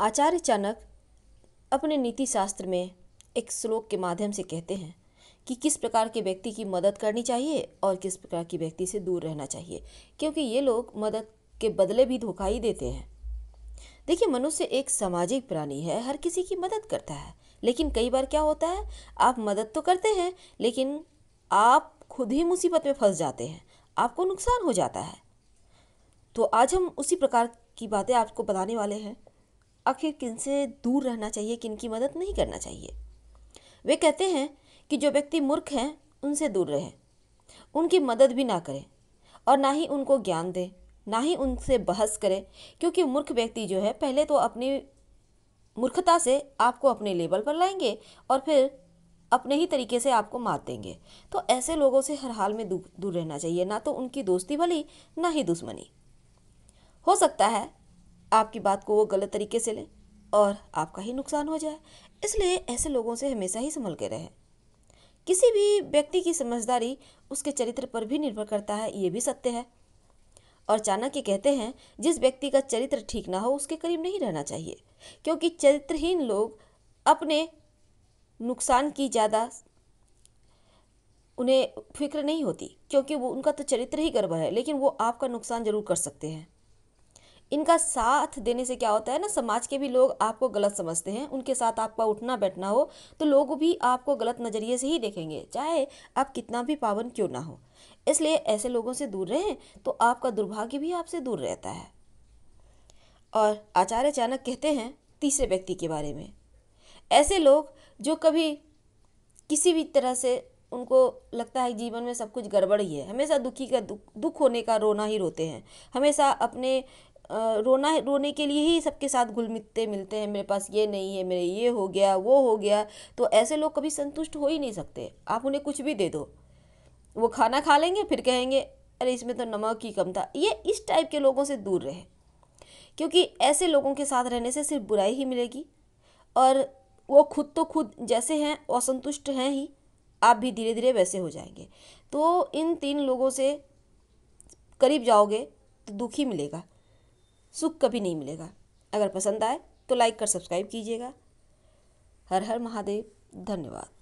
आचार्य चाणक्य अपने नीति शास्त्र में एक श्लोक के माध्यम से कहते हैं कि किस प्रकार के व्यक्ति की मदद करनी चाहिए और किस प्रकार की व्यक्ति से दूर रहना चाहिए क्योंकि ये लोग मदद के बदले भी धोखा ही देते हैं देखिए मनुष्य एक सामाजिक प्राणी है हर किसी की मदद करता है लेकिन कई बार क्या होता है आप मदद तो करते हैं लेकिन आप खुद ही मुसीबत में फंस जाते हैं आपको नुकसान हो जाता है तो आज हम उसी प्रकार की बातें आपको बताने वाले हैं आखिर किन से दूर रहना चाहिए किन की मदद नहीं करना चाहिए वे कहते हैं कि जो व्यक्ति मूर्ख हैं उनसे दूर रहें उनकी मदद भी ना करें और ना ही उनको ज्ञान दें ना ही उनसे बहस करें क्योंकि मूर्ख व्यक्ति जो है पहले तो अपनी मूर्खता से आपको अपने लेवल पर लाएंगे और फिर अपने ही तरीके से आपको मार देंगे तो ऐसे लोगों से हर हाल में दूर दूर रहना चाहिए ना तो उनकी दोस्ती भली ना ही दुश्मनी हो सकता है आपकी बात को वो गलत तरीके से लें और आपका ही नुकसान हो जाए इसलिए ऐसे लोगों से हमेशा ही संभल के रहें किसी भी व्यक्ति की समझदारी उसके चरित्र पर भी निर्भर करता है ये भी सत्य है और चाणक्य कहते हैं जिस व्यक्ति का चरित्र ठीक ना हो उसके करीब नहीं रहना चाहिए क्योंकि चरित्रहीन लोग अपने नुकसान की ज़्यादा उन्हें फिक्र नहीं होती क्योंकि वो उनका तो चरित्र ही गर्व है लेकिन वो आपका नुकसान जरूर कर सकते हैं इनका साथ देने से क्या होता है ना समाज के भी लोग आपको गलत समझते हैं उनके साथ आपका उठना बैठना हो तो लोग भी आपको गलत नज़रिए से ही देखेंगे चाहे आप कितना भी पावन क्यों ना हो इसलिए ऐसे लोगों से दूर रहें तो आपका दुर्भाग्य भी आपसे दूर रहता है और आचार्य चाणक कहते हैं तीसरे व्यक्ति के बारे में ऐसे लोग जो कभी किसी भी तरह से उनको लगता है जीवन में सब कुछ गड़बड़ ही है हमेशा दुखी का दुख दुख होने का रोना ही रोते हैं हमेशा अपने रोना रोने के लिए ही सबके साथ घुल मिलते मिलते हैं मेरे पास ये नहीं है मेरे ये हो गया वो हो गया तो ऐसे लोग कभी संतुष्ट हो ही नहीं सकते आप उन्हें कुछ भी दे दो वो खाना खा लेंगे फिर कहेंगे अरे इसमें तो नमक ही कम था ये इस टाइप के लोगों से दूर रहे क्योंकि ऐसे लोगों के साथ रहने से सिर्फ बुराई ही मिलेगी और वो खुद तो खुद जैसे हैं असंतुष्ट हैं ही आप भी धीरे धीरे वैसे हो जाएंगे तो इन तीन लोगों से करीब जाओगे तो दुखी मिलेगा सुख कभी नहीं मिलेगा अगर पसंद आए तो लाइक कर सब्सक्राइब कीजिएगा हर हर महादेव धन्यवाद